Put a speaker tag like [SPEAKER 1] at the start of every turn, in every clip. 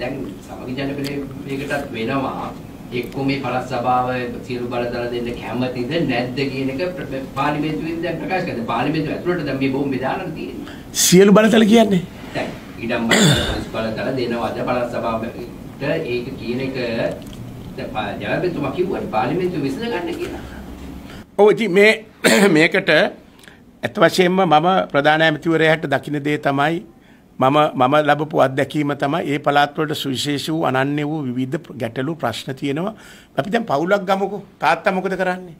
[SPEAKER 1] දැන් සමගි ජනපදයේ මේකටත් වෙනවා එක්කෝ මේ පළාත් සභාව සියලු බලතල දෙන්න කැමතිද නැද්ද කියන එක පාර්ලිමේන්තුවෙන් දැන් ප්‍රකාශ කරනවා. පාර්ලිමේන්තුව ඇතුළට දැන් මේ බොම්බේ දාලා තියෙනවා. සියලු බලතල කියන්නේ? දැන් ඉඩම් බලතල දෙනවද පළාත් සභාවට ඒක කියන එක ජනපතිතුමා කිව්වට පාර්ලිමේන්තුව විසඳ ගන්න කියලා. ඔව් ඉතින් මේ මේකට ඇත්ත වශයෙන්ම මම ප්‍රධාන ඇමතිවරයාට දකින්න දේ තමයි මම මම ලැබපු අත්දැකීම තමයි ඒ පළාත්වලට සුවිශේෂ වූ අනන්‍ය වූ විවිධ ගැටලු ප්‍රශ්න තියෙනවා. අපි දැන් පවුලක් ගමුකෝ. තාත්තා මොකද කරන්නේ?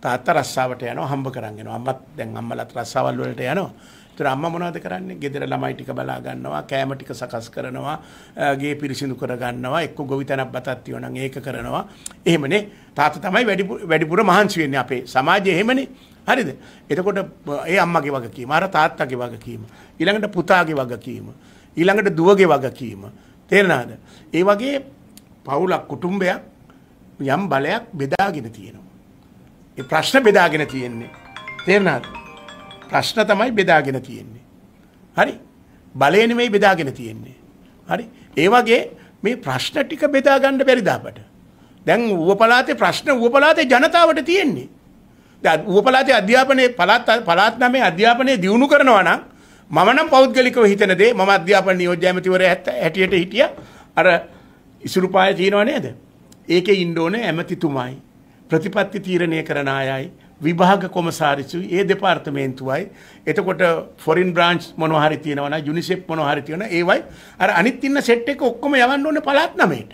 [SPEAKER 1] තාත්තා රස්සාවට යනවා හම්බ කරන් යනවා. අම්මත් දැන් අම්මලාත් රස්සාවල් වලට යනවා. ඒතර අම්මා මොනවද කරන්නේ? ගෙදර ළමයි ටික බලා ගන්නවා, කෑම ටික සකස් කරනවා, ගේ පිරිසිදු කර ගන්නවා, එක්ක ගොවිතැනක් බතක් තියනනම් ඒක කරනවා. එහෙමනේ තාත්තා තමයි වැඩිපුර වැඩිපුර මහන්සි වෙන්නේ අපේ සමාජයේ එහෙමනේ. හරිද? එතකොට ඒ අම්මගේ වගකීම, අර තාත්තගේ වගකීම, ඊළඟට පුතාගේ වගකීම, ඊළඟට දුවගේ වගකීම. තේරෙනවද? ඒ වගේ පවුලක් කුටුම්බයක් යම් බලයක් බෙදාගෙන තියෙනවා. ඒ ප්‍රශ්න බෙදාගෙන තියෙන්නේ. තේරෙනවද? ප්‍රශ්න තමයි බෙදාගෙන තියෙන්නේ. හරි? බලය නෙමෙයි බෙදාගෙන තියෙන්නේ. හරි? ඒ වගේ මේ ප්‍රශ්න ටික බෙදා ගන්න බැරිද අපට? දැන් ඌව පළාතේ ප්‍රශ්න ඌව පළාතේ ජනතාවට තියෙන්නේ. දැන් ඌව පළාතේ අධ්‍යාපනයේ පළාත් පළාත් නමේ අධ්‍යාපනයේ දියුණු කරනවා නම් මම නම් පෞද්ගලිකව හිතන දේ මම අධ්‍යාපන නියෝජ්‍ය ඇමතිවරයා හැටියට හිටියා. අර ඉසුරු පාය තියෙනව නේද? ඒකේ ඉන්න ඕනේ ඇමතිතුමයි. ප්‍රතිපත්ති තීරණය කරන අයයි විභාග කොමසාරිසුයි ඒ දෙපාර්තමේන්තුවයි එතකොට ෆොරින් බ්‍රාන්ච් මොනවා හරි තියෙනවා යුනිසෙප් මොනවා හරි තියෙනවා ඒවයි අර අනිත් ඉන්න සෙට් එක ඔක්කොම යවන්න ඕනේ පළාත් නමයට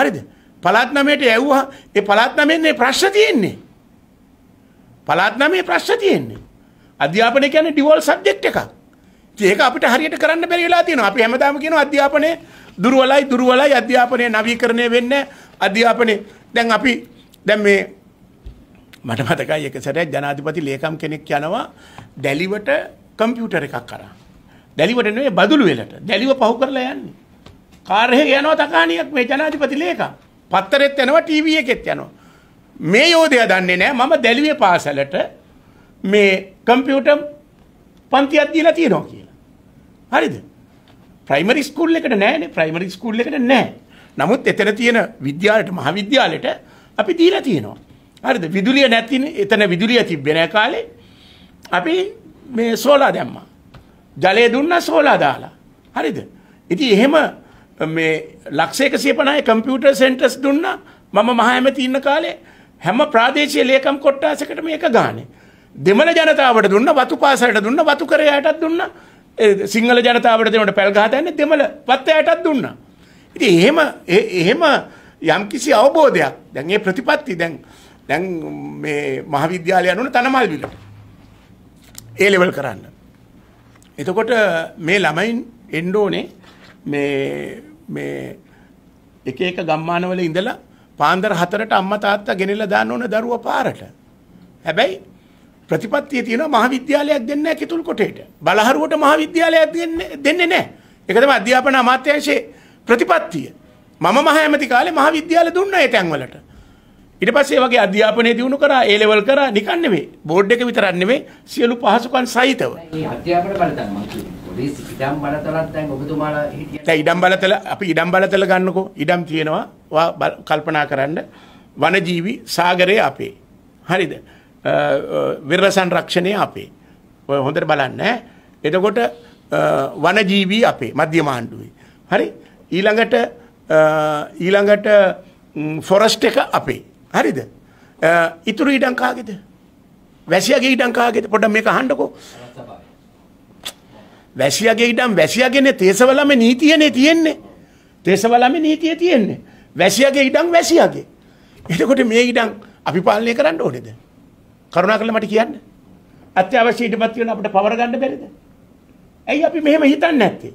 [SPEAKER 1] හරිද පළාත් නමයට යවුවා ඒ පළාත් නමෙන් මේ ප්‍රශ්න තියෙන්නේ පළාත් නමේ ප්‍රශ්න තියෙන්නේ අධ්‍යාපනය කියන්නේ ඩිවෝල් සබ්ජෙක්ට් එකක් ඒක අපිට හරියට කරන්න බැරි වෙලා තියෙනවා අපි හැමදාම කියනවා අධ්‍යාපනයේ දුර්වලයි දුර්වලයි අධ්‍යාපනයේ නවීකරණය වෙන්නේ අධ්‍යාපනයේ දැන් අපි දැන් මේ මට මතකයි එක සැරයක් ජනාධිපති ලේකම් කෙනෙක් යනවා දැලිවට කම්පියුටර් එකක් කරා. දැලිවට නෙවෙයි බදුළු වෙලට. දැලිව පහු කරලා යන්නේ. කාර් එකේ යනවා තකාණියක් මේ ජනාධිපති ලේකම්. පත්තරෙත් යනවා ටීවී එකෙත් යනවා. මේ යෝධයා දන්නේ නැහැ මම දැලිවේ පාසලට මේ කම්පියුටර් පන්තියක් දීලා තියෙනවා කියලා. හරිද? ප්‍රයිමරි ස්කූල් එකට නෑනේ ප්‍රයිමරි ස්කූල් එකට නෑ. නමුත් එතන තියෙන විද්‍යාලයට මහා විද්‍යාලයට අපි දීලා තියෙනවා. හරිද විදුලිය නැතිනේ එතන විදුලිය තිබෙන කාලේ අපි මේ සෝලා දැම්මා ජලය දුන්නා සෝලා දාලා හරිද ඉතින් එහෙම මේ ලක්ෂ 150යි කම්පියුටර් සෙන්ටර්ස් දුන්නා මම මහ ඇමති ඉන්න කාලේ හැම ප්‍රාදේශීය ලේකම් කොට්ටාසකට මේක ගානේ දෙමළ ජනතාවට දුන්න වතු පාසලට දුන්න වතු කරයටත් දුන්න සිංහල ජනතාවට දෙනට පැල් ගහතන්නේ දෙමළ වත්තයටත් දුන්න. ඉතින් එහෙම එහෙම යම්කිසි අවබෝධයක් දැන් ඒ ප්‍රතිපත්ති දැන් දැන් මේ මහවිද්‍යාලය යනවනේ තනමල්විලට. ඒ ලෙවල් කරන්න. එතකොට මේ ළමයින් එන්න ඕනේ මේ මේ එක එක ගම්මානවල ඉඳලා පාන්දර 4ට අම්මා තාත්තා ගෙනෙලා දාන්න ඕන දරුවා පාරට. හැබැයි ප්‍රතිපත්තිය තියෙනවා මහවිද්‍යාලයක් දෙන්නේ නැහැ කිතුල් කොටේට. බලහරුවට මහවිද්‍යාලයක් දෙන්නේ දෙන්නේ නැහැ. ඒක තමයි අධ්‍යාපන අමාත්‍යාංශයේ ප්‍රතිපත්තිය. මම මහ ඇමති කාලේ මහවිද්‍යාල දුන්නා ඒ තැන්වලට. ඊට පස්සේ වගේ අධ්‍යාපනය දියුණු කරා ඒ ලෙවල් කරා නිකන් නෙමෙයි බෝඩ් එක විතරක් නෙමෙයි සියලු පහසුකම් සහිතව අධ්‍යාපන බලතල මම පොලිස් ඉඩම් බලතලත් දැන් ඔබතුමාලා හිටියා දැන් ඉඩම් බලතල අපි ඉඩම් බලතල ගන්නකෝ ඉඩම් තියෙනවා කල්පනා කරන්න වනජීවි සාගරය අපේ හරිද විර සංරක්ෂණය අපේ ඔය හොඳට බලන්න එතකොට වනජීවී අපේ මධ්‍යම ආණ්ඩුවේ හරි ඊළඟට ඊළඟට ෆොරස්ට් එක අපේ හරිද? ඉතුරු ඉඩම් කාගේද? වැසියාගේ ඉඩම් කාගේද? පොඩ්ඩක් මේක අහන්නකෝ. වැසියාගේ ඉඩම් වැසියාගේනේ තේසවලම නීතියනේ තියෙන්නේ. තේසවලම නීතිය තියෙන්නේ. වැසියාගේ ඉඩම් වැසියාගේ. එතකොට මේ ඉඩම් අපි පාලනය කරන්න ඕනේද? කරුණාකරලා මට කියන්න. අත්‍යවශ්‍ය ඉඩමත් කියන අපිට පවර ගන්න බැරිද? ඇයි අපි මෙහෙම හිතන්නේ නැත්තේ?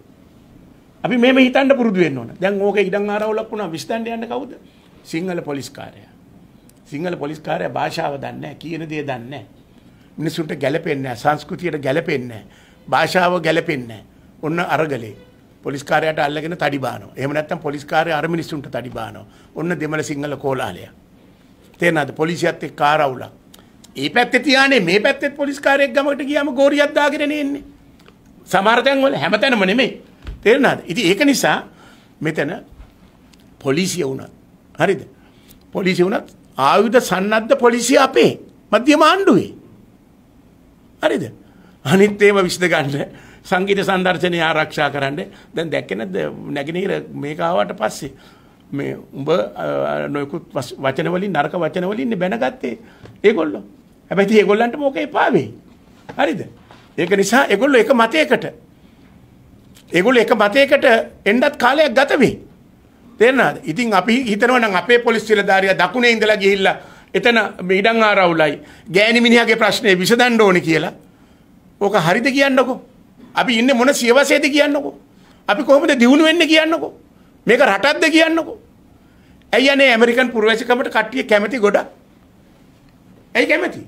[SPEAKER 1] අපි මෙහෙම හිතන්න පුරුදු වෙන්න ඕන. දැන් ඕකේ ඉඩම් ආරවුලක් වුණා විශ්තණ්ඩ යන්න කවුද? සිංහල පොලිස් කාර්යය. සිංහල පොලිස්කාරය භාෂාව දන්න කියන දේ දන්න. මිනිසුන්ට ගැලපෙන්න සංස්කෘතියට ගැලපෙන්න. භාෂාව ගැලපෙන්න. ඔන්න අරගලේ. පොලිස්කාරයට අල්ලගෙන තඩිබානෝ එහම නැත්තම් පොලිස්කාරය අර මිනිස්සුන්ට තඩිබානෝ ඔන්න දෙමළ සිංහල කෝලාලය. තේනද පොලිසියත් එක් කාරවුල. ඒ පැත්ත තියානේ මේ පැත්තෙත් පොලිස්කාරයක් ගමට කියම ගෝරියත්දාගෙන එන්නේ. සමාර්තයන්වල හැමතැනම නෙමේ තේරනාද ඉති ඒක නිසා මෙතැන පොලිසිය වුණත් හරිද පොලිසිය වුණත් ආයුධ සන්නද්ධ පොලිසිය අපේ මධ්‍යම ආණ්ඩුවේ. හරිද? අනිත් ඒවා විශ්ද ගන්න සංගීත සංදර්ශනය ආරක්ෂා කරන්න දැන් දැක්කේ නැද්ද නැගිනහිර මේක ආවට පස්සේ මේ උඹ නොයෙකුත් වචන වලින් නරක වචන වලින් ඉන්නේ බැනගත්තේ ඒගොල්ලෝ. හැබැයි ඉතින් ඒගොල්ලන්ට මොකක් එපා වෙයි. හරිද? ඒක නිසා ඒගොල්ලෝ එක මතයකට ඒගොල්ලෝ එක මතයකට එන්නත් කාලයක් ගත වෙයි. තේරෙනවද? ඉතින් අපි හිතනවා නම් අපේ පොලිස් නිලධාරියා දකුණේ ඉඳලා ගිහිල්ලා එතන ඉඩම් ආරවුලයි ගෑණි මිනිහාගේ ප්‍රශ්නේ විසඳන්න ඕනේ කියලා. ඕක හරිද කියන්නකෝ. අපි ඉන්නේ මොන සියවසේද කියන්නකෝ. අපි කොහොමද දියුණු වෙන්නේ කියන්නකෝ. මේක රටක්ද කියන්නකෝ. ඇයි අනේ ඇමරිකන් පුරවැසිකමට කට්ටිය කැමති ගොඩක්. ඇයි කැමති?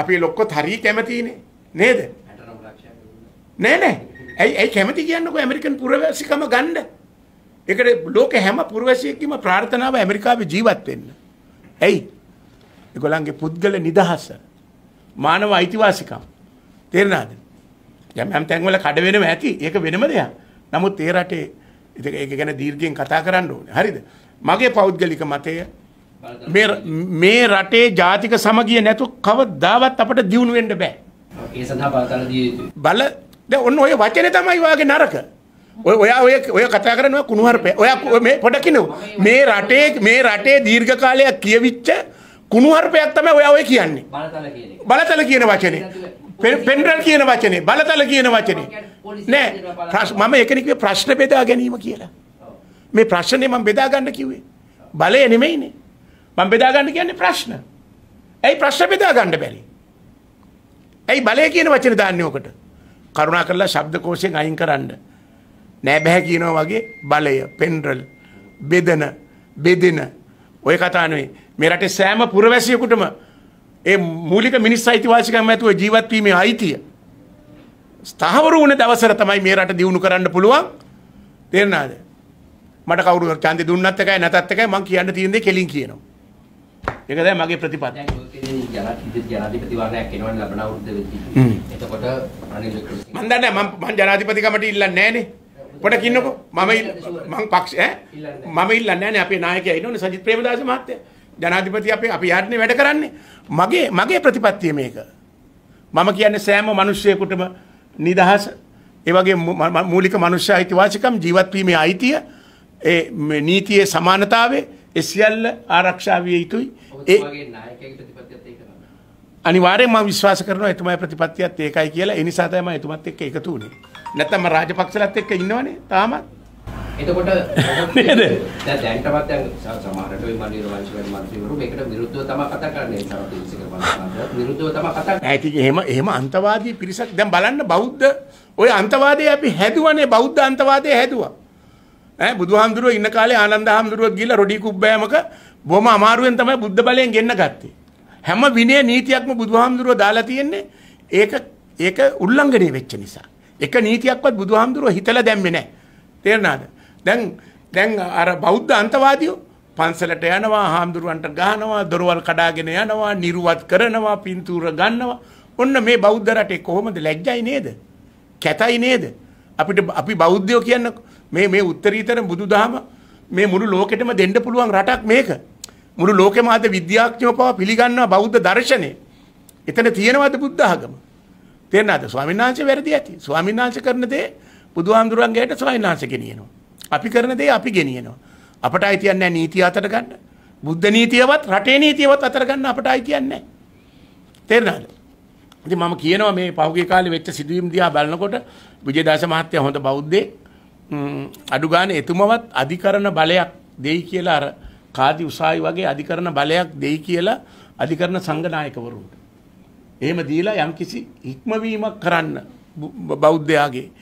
[SPEAKER 1] අපි ලොක්කොත් හරිය කැමතිනේ. නේද? නෑ නෑ. ඇයි ඇයි කැමති කියන්නකෝ ඇමරිකන් පුරවැසිකම ගන්න. ඒකට ලෝක හැම පුරවැසියෙක්ගේම ප්‍රාර්ථනාව ඇමරිකාවේ ජීවත් වෙන්න. ඇයි? ඒගොල්ලන්ගේ පුද්ගල නිදහස, මානව අයිතිවාසිකම්. තේරෙනවද? යම් යම් තැන්වල කඩ වෙනව ඇති. ඒක වෙනම දෙයක්. නමුත් ඒ රටේ ඒක ගැන දීර්ඝයෙන් කතා කරන්න ඕනේ. හරිද? මගේ පෞද්ගලික මතය මේ මේ රටේ ජාතික සමගිය නැතු කවදාවත් අපට දියුණු වෙන්න බෑ. ඒ සඳහා බලතල දිය යුතුයි. බල දැන් ඔන්න ඔය වචනේ තමයි වාගේ නරක. ඔය ඔයා ඔය ඔය කතා කරනවා කුණුහරුපේ. ඔයා මේ පොඩ කිනෝ. මේ රටේ මේ රටේ දීර්ඝ කාලයක් කියවිච්ච කුණුහරුපයක් තමයි ඔයා ඔය කියන්නේ. බලතල කියන එක. බලතල කියන වචනේ. පෙන්ඩල් කියන වචනේ බලතල කියන වචනේ නෑ මම එකනිකේ ප්‍රශ්න බෙදා ගැනීම කියලා මේ ප්‍රශ්නේ මම බෙදා ගන්න කිව්වේ බලය නෙමෙයිනේ මම බෙදා ගන්න කියන්නේ ප්‍රශ්න ඇයි ප්‍රශ්න බෙදා ගන්න බැරි ඇයි බලය කියන වචනේ දාන්නේ ඔකට කරුණා කරලා ශබ්ද කෝෂයෙන් අයින් කරන්න නෑ බෑ කියනවා වගේ බලය පෙන්රල් බෙදන බෙදෙන ඔය කතානුවේ මේ රටේ සෑම පුරවැසියෙකුටම ඒ මූලික මිනිස් අයිතිවාසිකම් ඇතුව ජීවත් වීමේ අයිතිය ස්ථාවර වුණ දවසර තමයි මේ රට දියුණු කරන්න පුළුවන් තේරෙනවද මට කවුරු ඡන්දේ දුන්නත් එකයි නැතත් එකයි මම කියන්න තියෙන දේ කෙලින් කියනවා ඒක දැන් මගේ ප්‍රතිපත්තිය. ජනාධිපතිවරණයක් එනවනේ ලබන අවුරුද්දේ. එතකොට අනිල් වික්‍රමසිංහ මම දන්නේ මම ජනාධිපති කමිටිය ඉල්ලන්නේ නැහනේ. පොඩ කියන්නකෝ මම මං පක්ෂ මම ඉල්ලන්නේ නැහැ අපේ නායකයා ඉන්නෝනේ සජිත් ප්‍රේමදාස මහත්තයා ජනාධිපති අපේ අපි යන්නේ වැඩ කරන්නේ මගේ මගේ ප්‍රතිපත්තිය මේක මම කියන්නේ සෑම මිනිසියෙකුටම නිදහස ඒ වගේ මූලික මනුෂ්‍ය අයිතිවාසිකම් ජීවත් වීමේ අයිතිය ඒ නීතියේ සමානතාවය ඒ සියල්ල ආරක්ෂා විය යුතුයි ඒ අනිවාර්යෙන් මම විශ්වාස කරනවා එතුමාගේ ප්‍රතිපත්තියත් ඒකයි කියලා ඒ නිසා තමයි එතුමත් එක්ක එකතු වුනේ නැත්තම් රාජපක්ෂලත් එක්ක ඉන්නවනේ තාමත්. එතකොට නේද? දැන් දැන්ටවත් දැන් සමහරට ওই මන්දිර වංශවල මන්ත්‍රීවරු මේකට විරුද්ධව තමයි කතා කරන්නේ සරපින්සික බලපෑමට විරුද්ධව තමයි කතා කරන්නේ. ඒක එහෙම එහෙම අන්තවාදී පිරිසක් දැන් බලන්න බෞද්ධ ওই අන්තවාදය අපි හැදුවනේ බෞද්ධ අන්තවාදය හැදුවා. ඈ බුදුහාමුදුරුවෝ ඉන්න කාලේ ආනන්ද හාමුදුරුවෝ ගිහිල්ලා රොඩි කුබ්බෑමක බොහොම අමාරුවෙන් තමයි බුද්ධ බලයෙන් ගෙන්න ගත්තේ. හැම විනය නීතියක්ම බුදුහාමුදුරුවෝ දාලා තියෙන්නේ ඒක ඒක උල්ලංඝනය වෙච්ච නිසා. එක නීතියක්වත් බුදුහාමුදුරුව හිතලා දැම්මේ නැහැ. තේරෙනවද? දැන් දැන් අර බෞද්ධ අන්තවාදියෝ පන්සලට යනවා, හාමුදුරුවන්ට ගහනවා, දොරවල් කඩාගෙන යනවා, නිර්වත් කරනවා, පින්තූර ගන්නවා. ඔන්න මේ බෞද්ධ රටේ කොහොමද ලැජ්ජයි නේද? කැතයි නේද? අපිට අපි බෞද්ධයෝ කියන්න මේ මේ උත්තරීතර බුදුදහම මේ මුළු ලෝකෙටම දෙන්න පුළුවන් රටක් මේක. මුළු ලෝකෙම අද විද්‍යාඥයෝ පවා පිළිගන්නවා බෞද්ධ දර්ශනය. එතන තියෙනවද බුද්ධ ආගම? තේරෙනවද ස්වාමීන් වහන්සේ වැරදි ඇති ස්වාමීන් වහන්සේ කරන දේ බුදුහාමුදුරන්ගේට ස්වාමීන් වහන්සේ ගෙනියනවා අපි කරන දේ අපි ගෙනියනවා අපට අයිතියක් නැහැ නීතිය අතට ගන්න බුද්ධ නීතියවත් රටේ නීතියවත් අතර ගන්න අපට අයිතියක් නැහැ තේරෙනවද ඉතින් මම කියනවා මේ පහුගිය කාලේ වෙච්ච සිදුවීම් දිහා බලනකොට විජේදාස මහත්තයා හොඳ බෞද්ධයෙක් අඩු ගානේ එතුමවත් අධිකරණ බලයක් දෙයි කියලා අර කාදි උසාවි වගේ අධිකරණ බලයක් දෙයි කියලා අධිකරණ සංඝ නායකවරුන්ට එහෙම දීලා යම්කිසි ඉක්මවීමක් කරන්න බෞද්ධයාගේ